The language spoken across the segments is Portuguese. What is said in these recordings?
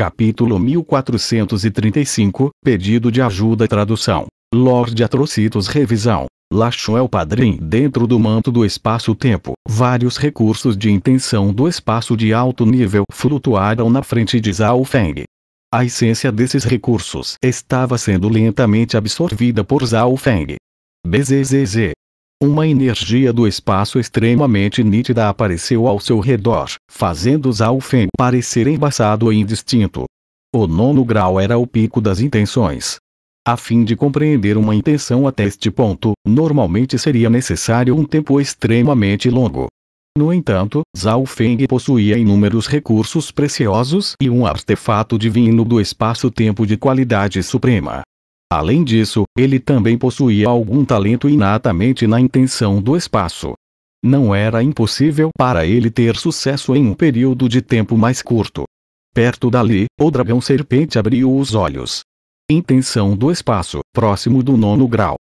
Capítulo 1435 Pedido de ajuda Tradução. Lord Atrocitos Revisão. Lacho é o padrinho dentro do manto do espaço-tempo. Vários recursos de intenção do espaço de alto nível flutuaram na frente de Zhao Feng. A essência desses recursos estava sendo lentamente absorvida por Zhao Feng. BZZZ uma energia do espaço extremamente nítida apareceu ao seu redor, fazendo Zalfen parecer embaçado e indistinto. O nono grau era o pico das intenções. A fim de compreender uma intenção até este ponto, normalmente seria necessário um tempo extremamente longo. No entanto, Zhao Feng possuía inúmeros recursos preciosos e um artefato divino do espaço-tempo de qualidade suprema. Além disso, ele também possuía algum talento inatamente na intenção do espaço. Não era impossível para ele ter sucesso em um período de tempo mais curto. Perto dali, o dragão serpente abriu os olhos. Intenção do espaço, próximo do nono grau.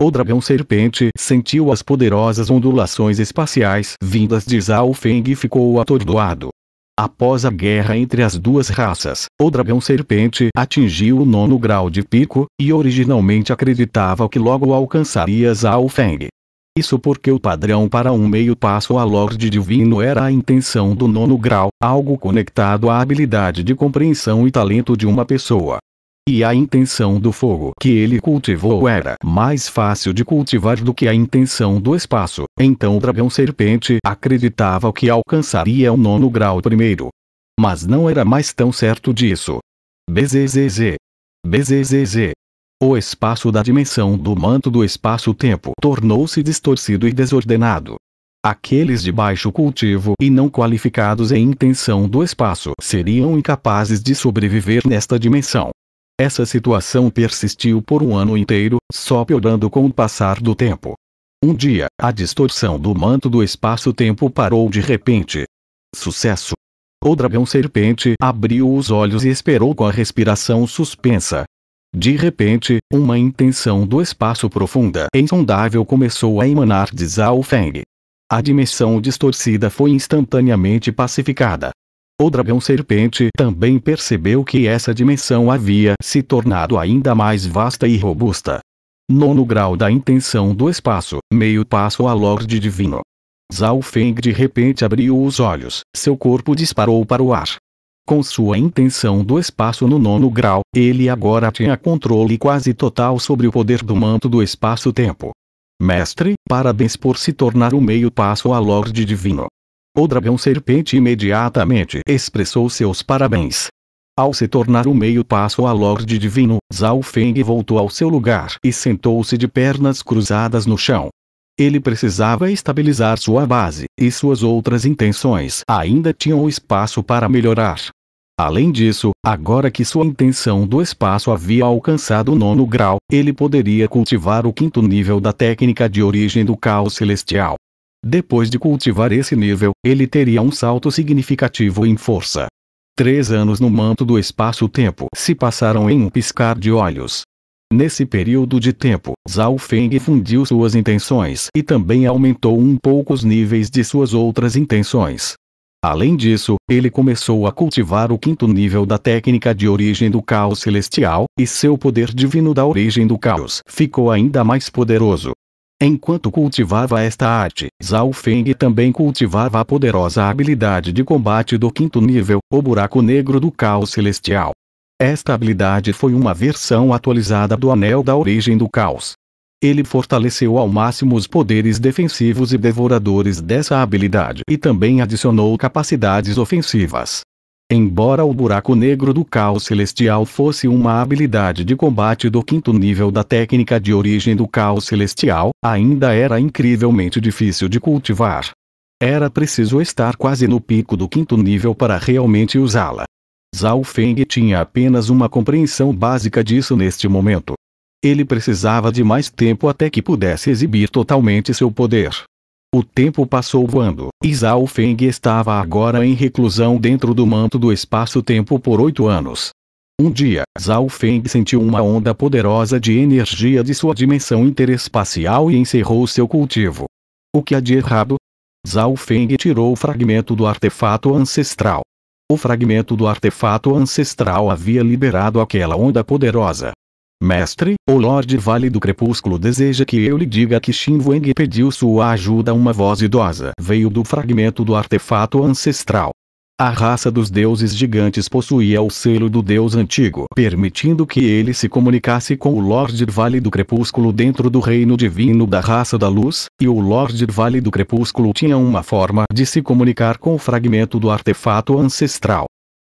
O dragão serpente sentiu as poderosas ondulações espaciais vindas de Zhao Feng e ficou atordoado. Após a guerra entre as duas raças, o dragão-serpente atingiu o nono grau de pico, e originalmente acreditava que logo alcançaria Zhao Feng. Isso porque o padrão para um meio passo a Lorde Divino era a intenção do nono grau, algo conectado à habilidade de compreensão e talento de uma pessoa e a intenção do fogo que ele cultivou era mais fácil de cultivar do que a intenção do espaço. Então o dragão serpente acreditava que alcançaria o nono grau primeiro. Mas não era mais tão certo disso. BZZZ. BZZZ. O espaço da dimensão do manto do espaço-tempo tornou-se distorcido e desordenado. Aqueles de baixo cultivo e não qualificados em intenção do espaço seriam incapazes de sobreviver nesta dimensão. Essa situação persistiu por um ano inteiro, só piorando com o passar do tempo. Um dia, a distorção do manto do espaço-tempo parou de repente. Sucesso! O dragão-serpente abriu os olhos e esperou com a respiração suspensa. De repente, uma intenção do espaço profunda e insondável começou a emanar de Zhao Feng. A dimensão distorcida foi instantaneamente pacificada. O dragão serpente também percebeu que essa dimensão havia se tornado ainda mais vasta e robusta. Nono grau da intenção do espaço, meio passo a Lorde Divino. Zhao Feng de repente abriu os olhos, seu corpo disparou para o ar. Com sua intenção do espaço no nono grau, ele agora tinha controle quase total sobre o poder do manto do espaço-tempo. Mestre, parabéns por se tornar o meio passo a Lorde Divino. O dragão serpente imediatamente expressou seus parabéns. Ao se tornar o meio passo a Lorde Divino, Zhao Feng voltou ao seu lugar e sentou-se de pernas cruzadas no chão. Ele precisava estabilizar sua base, e suas outras intenções ainda tinham espaço para melhorar. Além disso, agora que sua intenção do espaço havia alcançado o nono grau, ele poderia cultivar o quinto nível da técnica de origem do caos celestial. Depois de cultivar esse nível, ele teria um salto significativo em força. Três anos no manto do espaço-tempo se passaram em um piscar de olhos. Nesse período de tempo, Zhao Feng fundiu suas intenções e também aumentou um pouco os níveis de suas outras intenções. Além disso, ele começou a cultivar o quinto nível da técnica de origem do caos celestial, e seu poder divino da origem do caos ficou ainda mais poderoso. Enquanto cultivava esta arte, Zhao Feng também cultivava a poderosa habilidade de combate do quinto nível, o buraco negro do caos celestial. Esta habilidade foi uma versão atualizada do Anel da Origem do Caos. Ele fortaleceu ao máximo os poderes defensivos e devoradores dessa habilidade e também adicionou capacidades ofensivas. Embora o buraco negro do caos celestial fosse uma habilidade de combate do quinto nível da técnica de origem do caos celestial, ainda era incrivelmente difícil de cultivar. Era preciso estar quase no pico do quinto nível para realmente usá-la. Zhao Feng tinha apenas uma compreensão básica disso neste momento. Ele precisava de mais tempo até que pudesse exibir totalmente seu poder. O tempo passou quando Zhao Feng estava agora em reclusão dentro do manto do espaço-tempo por oito anos. Um dia, Zhao Feng sentiu uma onda poderosa de energia de sua dimensão interespacial e encerrou seu cultivo. O que há de errado? Zhao Feng tirou o fragmento do artefato ancestral. O fragmento do artefato ancestral havia liberado aquela onda poderosa. Mestre, o Lorde Vale do Crepúsculo deseja que eu lhe diga que Xin Wang pediu sua ajuda uma voz idosa. Veio do fragmento do artefato ancestral. A raça dos deuses gigantes possuía o selo do deus antigo, permitindo que ele se comunicasse com o Lorde Vale do Crepúsculo dentro do reino divino da raça da luz, e o Lorde Vale do Crepúsculo tinha uma forma de se comunicar com o fragmento do artefato ancestral.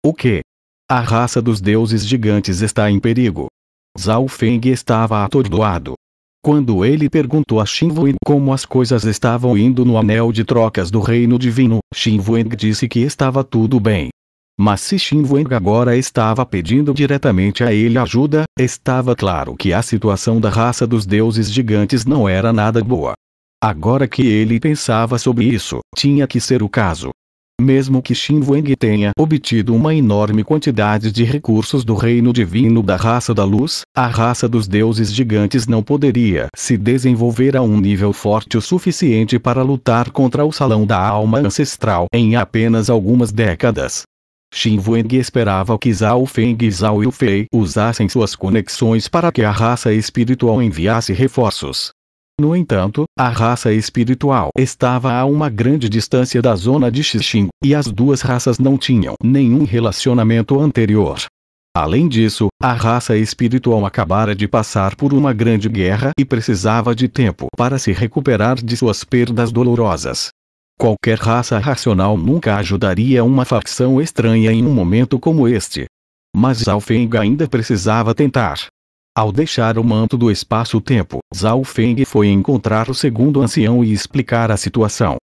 O que? A raça dos deuses gigantes está em perigo. Zhao Feng estava atordoado. Quando ele perguntou a Xin Wen como as coisas estavam indo no anel de trocas do reino divino, Xin Wen disse que estava tudo bem. Mas se Xin Wen agora estava pedindo diretamente a ele ajuda, estava claro que a situação da raça dos deuses gigantes não era nada boa. Agora que ele pensava sobre isso, tinha que ser o caso. Mesmo que Xin Wang tenha obtido uma enorme quantidade de recursos do reino divino da raça da luz, a raça dos deuses gigantes não poderia se desenvolver a um nível forte o suficiente para lutar contra o salão da alma ancestral em apenas algumas décadas. Xin Wang esperava que Zhao Feng e Zhao Yufei usassem suas conexões para que a raça espiritual enviasse reforços. No entanto, a raça espiritual estava a uma grande distância da zona de Xixing, e as duas raças não tinham nenhum relacionamento anterior. Além disso, a raça espiritual acabara de passar por uma grande guerra e precisava de tempo para se recuperar de suas perdas dolorosas. Qualquer raça racional nunca ajudaria uma facção estranha em um momento como este. Mas Zalfeng ainda precisava tentar. Ao deixar o manto do espaço-tempo, Zhao Feng foi encontrar o segundo ancião e explicar a situação.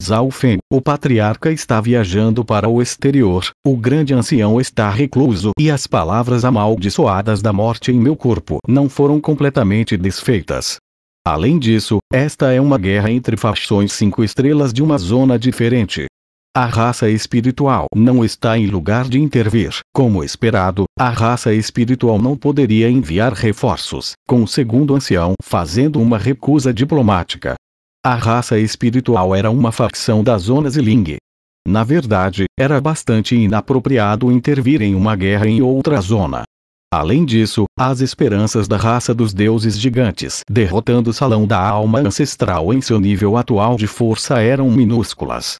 Zhao Feng, o patriarca está viajando para o exterior, o grande ancião está recluso e as palavras amaldiçoadas da morte em meu corpo não foram completamente desfeitas. Além disso, esta é uma guerra entre facções cinco estrelas de uma zona diferente a raça espiritual não está em lugar de intervir. Como esperado, a raça espiritual não poderia enviar reforços, com o segundo ancião fazendo uma recusa diplomática. A raça espiritual era uma facção da zona Ziling. Na verdade, era bastante inapropriado intervir em uma guerra em outra zona. Além disso, as esperanças da raça dos deuses gigantes derrotando o Salão da Alma Ancestral em seu nível atual de força eram minúsculas.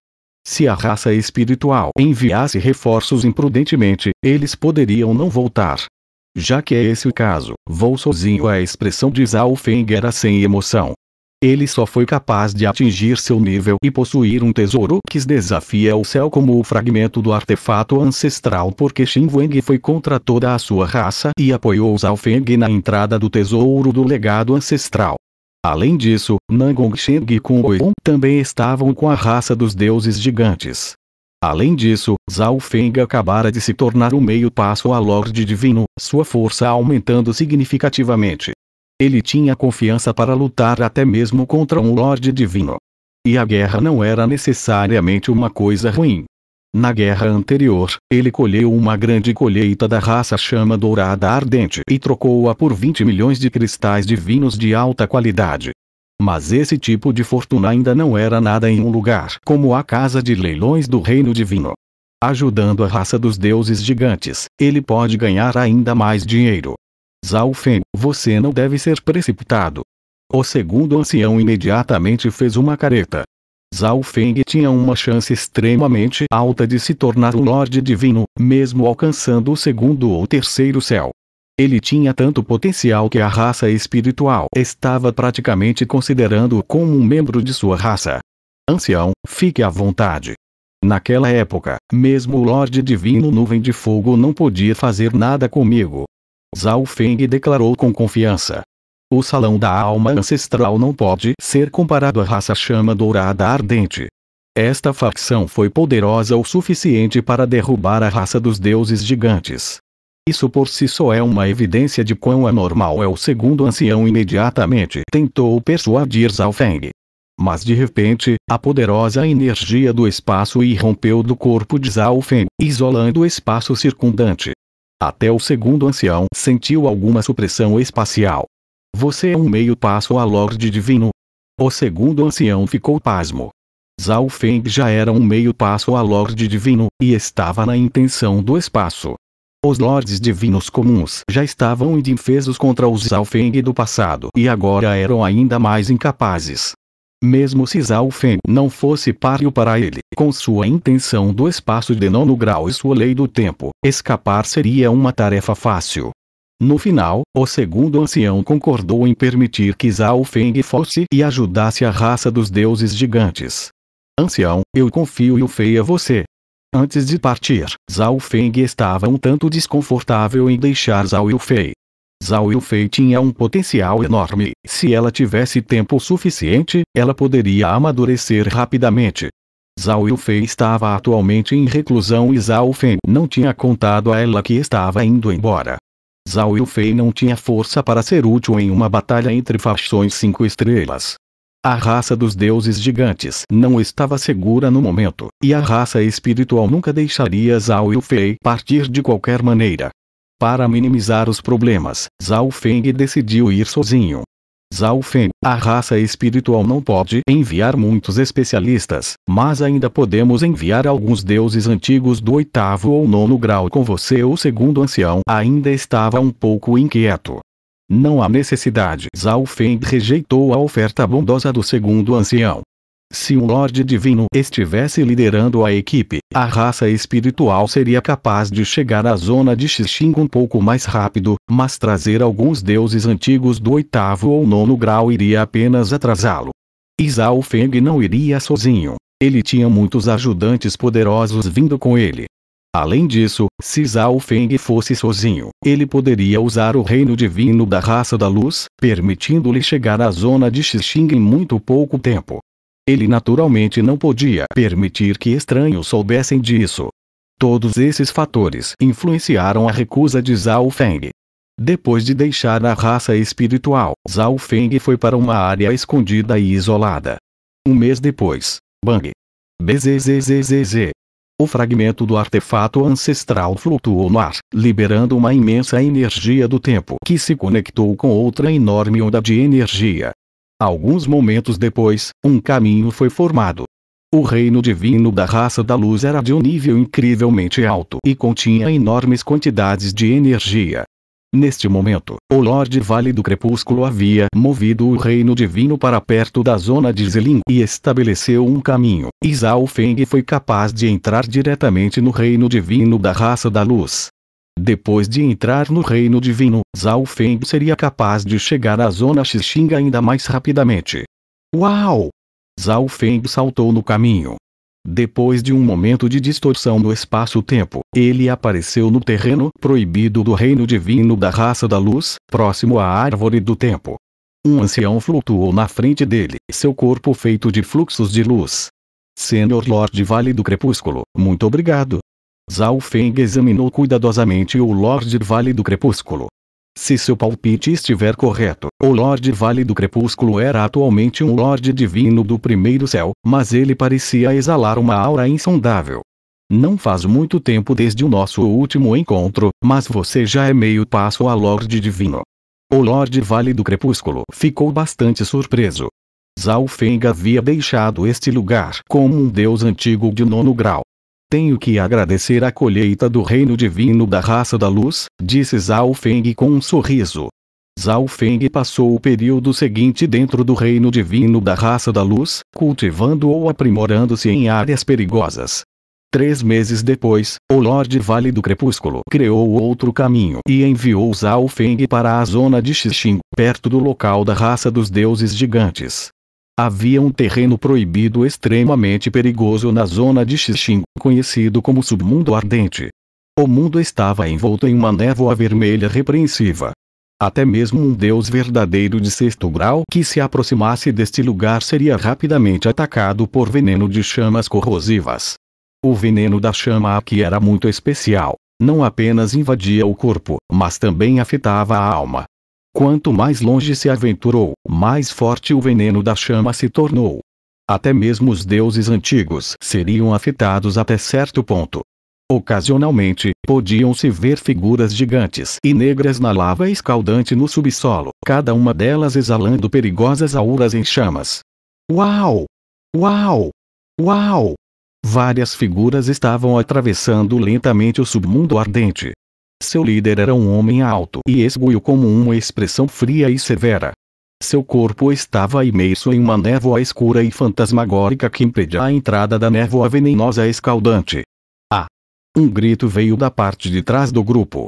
Se a raça espiritual enviasse reforços imprudentemente, eles poderiam não voltar. Já que é esse o caso, vou sozinho a expressão de Zalfenger era sem emoção. Ele só foi capaz de atingir seu nível e possuir um tesouro que desafia o céu como o fragmento do artefato ancestral porque Xin Wang foi contra toda a sua raça e apoiou Zalfeng na entrada do tesouro do legado ancestral. Além disso, Nangong Sheng e Kunboon também estavam com a raça dos deuses gigantes. Além disso, Zhao Feng acabara de se tornar o meio passo a Lorde Divino, sua força aumentando significativamente. Ele tinha confiança para lutar até mesmo contra um Lorde Divino. E a guerra não era necessariamente uma coisa ruim. Na guerra anterior, ele colheu uma grande colheita da raça chama dourada ardente e trocou-a por 20 milhões de cristais divinos de alta qualidade. Mas esse tipo de fortuna ainda não era nada em um lugar como a casa de leilões do reino divino. Ajudando a raça dos deuses gigantes, ele pode ganhar ainda mais dinheiro. Zalfen, você não deve ser precipitado. O segundo ancião imediatamente fez uma careta, Zhao Feng tinha uma chance extremamente alta de se tornar um Lorde Divino, mesmo alcançando o segundo ou terceiro céu. Ele tinha tanto potencial que a raça espiritual estava praticamente considerando-o como um membro de sua raça. Ancião, fique à vontade. Naquela época, mesmo o Lorde Divino Nuvem de Fogo não podia fazer nada comigo. Zhao Feng declarou com confiança. O salão da alma ancestral não pode ser comparado à raça chama dourada ardente. Esta facção foi poderosa o suficiente para derrubar a raça dos deuses gigantes. Isso por si só é uma evidência de quão anormal é o segundo ancião imediatamente tentou persuadir Zhao Feng. Mas de repente, a poderosa energia do espaço irrompeu do corpo de Zhao Feng, isolando o espaço circundante. Até o segundo ancião sentiu alguma supressão espacial. Você é um meio passo a Lorde Divino. O segundo ancião ficou pasmo. Zhao Feng já era um meio passo a Lorde Divino, e estava na intenção do espaço. Os Lordes Divinos comuns já estavam indefesos contra os Zhao Feng do passado e agora eram ainda mais incapazes. Mesmo se Zhao Feng não fosse páreo para ele, com sua intenção do espaço de nono grau e sua lei do tempo, escapar seria uma tarefa fácil. No final, o segundo ancião concordou em permitir que Zhao Feng fosse e ajudasse a raça dos deuses gigantes. Ancião, eu confio e o fei a você. Antes de partir, Zhao Feng estava um tanto desconfortável em deixar Zhao Yufei. Zhao Yufei tinha um potencial enorme. Se ela tivesse tempo suficiente, ela poderia amadurecer rapidamente. Zhao Yufei estava atualmente em reclusão e Zhao Feng não tinha contado a ela que estava indo embora. Zhao Yufei não tinha força para ser útil em uma batalha entre fações cinco estrelas. A raça dos deuses gigantes não estava segura no momento, e a raça espiritual nunca deixaria Zhao Yufei partir de qualquer maneira. Para minimizar os problemas, Zhao Feng decidiu ir sozinho. Zhao Feng. A raça espiritual não pode enviar muitos especialistas, mas ainda podemos enviar alguns deuses antigos do oitavo ou nono grau com você. O segundo ancião ainda estava um pouco inquieto. Não há necessidade. Zhao Feng rejeitou a oferta bondosa do segundo ancião. Se um Lorde Divino estivesse liderando a equipe, a raça espiritual seria capaz de chegar à zona de Xixing um pouco mais rápido, mas trazer alguns deuses antigos do oitavo ou nono grau iria apenas atrasá-lo. Isao Feng não iria sozinho. Ele tinha muitos ajudantes poderosos vindo com ele. Além disso, se Zhao Feng fosse sozinho, ele poderia usar o reino divino da raça da luz, permitindo-lhe chegar à zona de Xixing em muito pouco tempo. Ele naturalmente não podia permitir que estranhos soubessem disso. Todos esses fatores influenciaram a recusa de Zhao Feng. Depois de deixar a raça espiritual, Zhao Feng foi para uma área escondida e isolada. Um mês depois, Bang! BZZZZZ. O fragmento do artefato ancestral flutuou no ar, liberando uma imensa energia do tempo que se conectou com outra enorme onda de energia. Alguns momentos depois, um caminho foi formado. O reino divino da raça da luz era de um nível incrivelmente alto e continha enormes quantidades de energia. Neste momento, o Lorde Vale do Crepúsculo havia movido o reino divino para perto da zona de Zeling e estabeleceu um caminho. Isao Feng foi capaz de entrar diretamente no reino divino da raça da luz. Depois de entrar no reino divino, Zhao Feng seria capaz de chegar à zona Xixing ainda mais rapidamente. Uau! Zhao Feng saltou no caminho. Depois de um momento de distorção no espaço-tempo, ele apareceu no terreno proibido do reino divino da raça da luz, próximo à árvore do tempo. Um ancião flutuou na frente dele, seu corpo feito de fluxos de luz. Senhor Lorde Vale do Crepúsculo, muito obrigado, Zhao Feng examinou cuidadosamente o Lorde Vale do Crepúsculo. Se seu palpite estiver correto, o Lorde Vale do Crepúsculo era atualmente um Lorde Divino do Primeiro Céu, mas ele parecia exalar uma aura insondável. Não faz muito tempo desde o nosso último encontro, mas você já é meio passo a Lorde Divino. O Lorde Vale do Crepúsculo ficou bastante surpreso. Zhao Feng havia deixado este lugar como um deus antigo de nono grau, tenho que agradecer a colheita do reino divino da raça da luz, disse Zhao Feng com um sorriso. Zhao Feng passou o período seguinte dentro do reino divino da raça da luz, cultivando ou aprimorando-se em áreas perigosas. Três meses depois, o Lorde Vale do Crepúsculo criou outro caminho e enviou Zhao Feng para a zona de Xixing, perto do local da raça dos deuses gigantes. Havia um terreno proibido extremamente perigoso na zona de Xixing, conhecido como Submundo Ardente. O mundo estava envolto em uma névoa vermelha repreensiva. Até mesmo um deus verdadeiro de sexto grau que se aproximasse deste lugar seria rapidamente atacado por veneno de chamas corrosivas. O veneno da chama aqui era muito especial. Não apenas invadia o corpo, mas também afetava a alma, Quanto mais longe se aventurou, mais forte o veneno da chama se tornou. Até mesmo os deuses antigos seriam afetados até certo ponto. Ocasionalmente, podiam-se ver figuras gigantes e negras na lava escaldante no subsolo, cada uma delas exalando perigosas auras em chamas. Uau! Uau! Uau! Várias figuras estavam atravessando lentamente o submundo ardente, seu líder era um homem alto e esguio como uma expressão fria e severa. Seu corpo estava imerso em uma névoa escura e fantasmagórica que impedia a entrada da névoa venenosa escaldante. Ah! Um grito veio da parte de trás do grupo.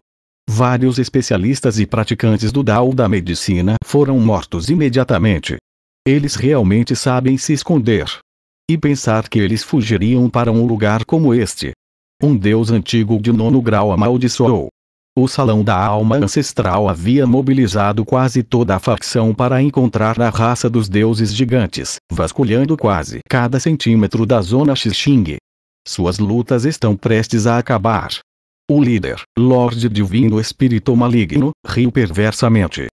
Vários especialistas e praticantes do Dao da medicina foram mortos imediatamente. Eles realmente sabem se esconder. E pensar que eles fugiriam para um lugar como este. Um deus antigo de nono grau amaldiçoou. O Salão da Alma Ancestral havia mobilizado quase toda a facção para encontrar a raça dos deuses gigantes, vasculhando quase cada centímetro da zona Xixing. Suas lutas estão prestes a acabar. O líder, Lorde Divino Espírito Maligno, riu perversamente.